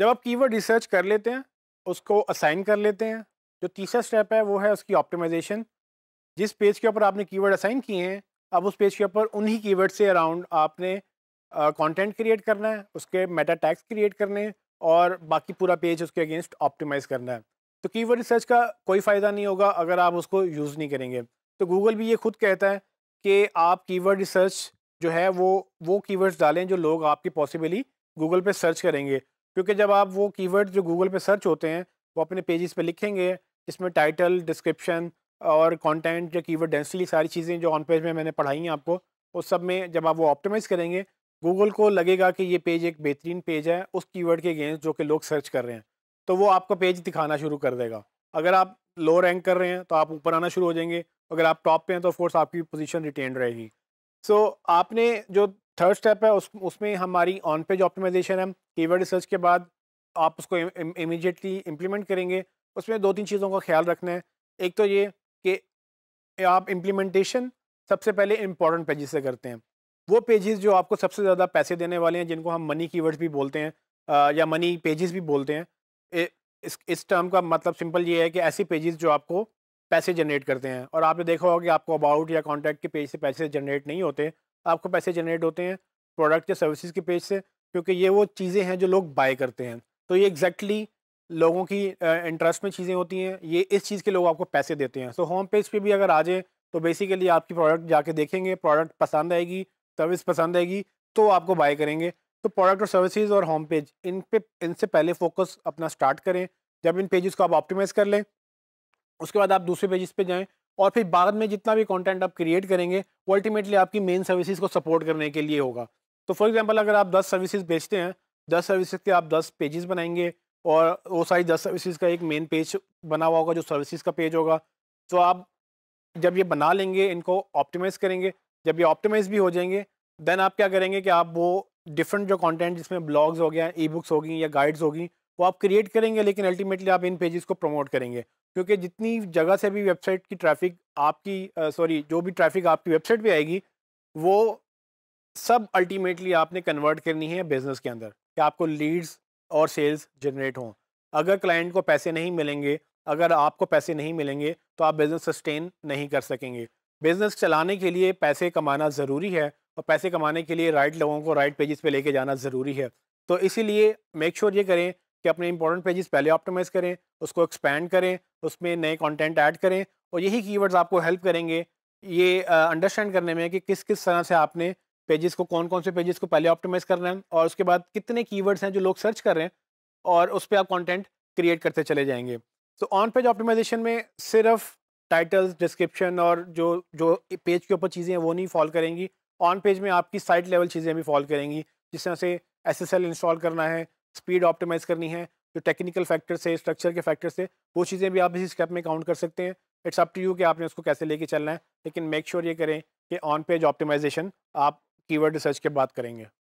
जब आप keyword research कर लेते हैं उसको असाइन कर लेते हैं जो तीसरा स्टेप है वो है उसकी ऑप्टिमाइजेशन जिस पेज के ऊपर आपने कीवर्ड असाइन किए हैं अब उस पेज के ऊपर उन्हीं कीवर्ड से अराउंड आपने कंटेंट uh, क्रिएट करना है उसके मेटा टैक्स क्रिएट करने हैं और बाकी पूरा पेज उसके अगेंस्ट ऑप्टिमाइज करना है तो कीवर्ड रिसर्च का कोई फ़ायदा नहीं होगा अगर आप उसको यूज़ नहीं करेंगे तो गूगल भी ये खुद कहता है कि आप कीवर्ड रिसर्च जो है वो वो कीवर्ड्स डालें जो लोग आपकी पॉसिबली गूगल पे सर्च करेंगे क्योंकि जब आप वो कीवर्ड जो गूगल पे सर्च होते हैं वो अपने पेजेस पे लिखेंगे जिसमें टाइटल डिस्क्रिप्शन और कंटेंट जो कीवर्ड डेंसिटी सारी चीज़ें जो ऑन पेज में मैंने पढ़ाई हैं आपको उस सब में जब आप वो ऑप्टिमाइज़ करेंगे गूगल को लगेगा कि ये पेज एक बेहतरीन पेज है उस कीवर्ड के अगेंस्ट जो कि लोग सर्च कर रहे हैं तो वो आपको पेज दिखाना शुरू कर देगा अगर आप लो रैंक कर रहे हैं तो आप ऊपर आना शुरू हो जाएंगे अगर आप टॉप पे हैं तो ऑफकोर्स आपकी पोजीशन रिटेन रहेगी सो so, आपने जो थर्ड स्टेप है उस उसमें हमारी ऑन पेज ऑप्टिमाइजेशन है कीवर्ड रिसर्च के बाद आप उसको इमीडिएटली इम्प्लीमेंट करेंगे उसमें दो तीन चीज़ों का ख्याल रखना है एक तो ये कि आप इम्प्लीमेंटेशन सबसे पहले इंपॉर्टेंट पेजेस से करते हैं वो पेजेस जो आपको सबसे ज़्यादा पैसे देने वाले हैं जिनको हम मनी की भी बोलते हैं आ, या मनी पेजेस भी बोलते हैं ए, इस इस टर्म का मतलब सिंपल ये है कि ऐसे पेजेस जो आपको पैसे जनरेट करते हैं और आपने देखा होगा कि आपको अबाउट या कॉन्टैक्ट के पेज से पैसे जनरेट नहीं होते आपको पैसे जनरेट होते हैं प्रोडक्ट या सर्विसेज के पेज से क्योंकि ये वो चीज़ें हैं जो लोग बाय करते हैं तो ये एग्जैक्टली exactly लोगों की इंटरेस्ट में चीज़ें होती हैं ये इस चीज़ के लोग आपको पैसे देते हैं सो होम पेज पे भी अगर आ जाए तो बेसिकली आपकी प्रोडक्ट जाके देखेंगे प्रोडक्ट पसंद आएगी सर्विस पसंद आएगी तो आपको बाय करेंगे तो प्रोडक्ट और सर्विसेज और होम पेज इन पे इनसे पहले फोकस अपना स्टार्ट करें जब इन पेजेस को आप ऑप्टिमाइज़ कर लें उसके बाद आप दूसरे पेजेस पे जाएं और फिर बाद में जितना भी कंटेंट आप क्रिएट करेंगे वो अल्टीमेटली आपकी मेन सर्विसेज को सपोर्ट करने के लिए होगा तो फॉर एग्जांपल अगर आप 10 सर्विसेज बेचते हैं 10 सर्विसेज के आप 10 पेजेस बनाएंगे और वो सारी 10 सर्विसेज का एक मेन पेज बना हुआ होगा जो सर्विसेज का पेज होगा तो आप जब ये बना लेंगे इनको ऑप्टिमाइज़ करेंगे जब ये ऑप्टिमाइज़ भी हो जाएंगे देन आप क्या करेंगे कि आप वो डिफरेंट जो कंटेंट जिसमें ब्लॉग्स हो गया ई बुक्स होगी या गाइड्स होगी वो आप क्रिएट करेंगे लेकिन अल्टीमेटली आप इन पेजेस को प्रमोट करेंगे क्योंकि जितनी जगह से भी वेबसाइट की ट्रैफिक आपकी सॉरी जो भी ट्रैफिक आपकी वेबसाइट पे आएगी वो सब अल्टीमेटली आपने कन्वर्ट करनी है बिज़नेस के अंदर कि आपको लीड्स और सेल्स जनरेट हों अगर क्लाइंट को पैसे नहीं मिलेंगे अगर आपको पैसे नहीं मिलेंगे तो आप बिज़नेस सस्टेन नहीं कर सकेंगे बिज़नेस चलाने के लिए पैसे कमाना ज़रूरी है और पैसे कमाने के लिए राइट लोगों को राइट पेजेस पे लेके जाना ज़रूरी है तो इसीलिए मेक श्योर ये करें अपने इंपॉर्टेंट पेजेस पहले ऑप्टोमाइज़ करें उसको एक्सपेंड करें उसमें नए कंटेंट ऐड करें और यही कीवर्ड्स आपको हेल्प करेंगे ये अंडरस्टैंड करने में कि किस किस तरह से आपने पेजेस को कौन कौन से पेजेस को पहले ऑप्टिमाइज़ करना है और उसके बाद कितने कीवर्ड्स हैं जो लोग सर्च कर रहे हैं और उस पर आप कंटेंट क्रिएट करते चले जाएंगे तो ऑन पेज ऑप्टिमाइजेशन में सिर्फ टाइटल्स डिस्क्रिप्शन और जो जो पेज के ऊपर चीज़ें हैं वो नहीं फॉल करेंगी ऑन पेज में आपकी साइट लेवल चीज़ें भी फॉल करेंगी जिस तरह से एस इंस्टॉल करना है स्पीड ऑप्टिमाइज करनी है जो टेक्निकल फैक्टर्स है स्ट्रक्चर के फैक्टर्स है वो चीज़ें भी आप इसी स्टेप में काउंट कर सकते हैं इट्स अप टू यू कि आपने उसको कैसे लेके चलना है लेकिन मेक श्योर sure ये करें कि ऑन पेज ऑप्टिमाइजेशन आप कीवर्ड रिसर्च के बाद करेंगे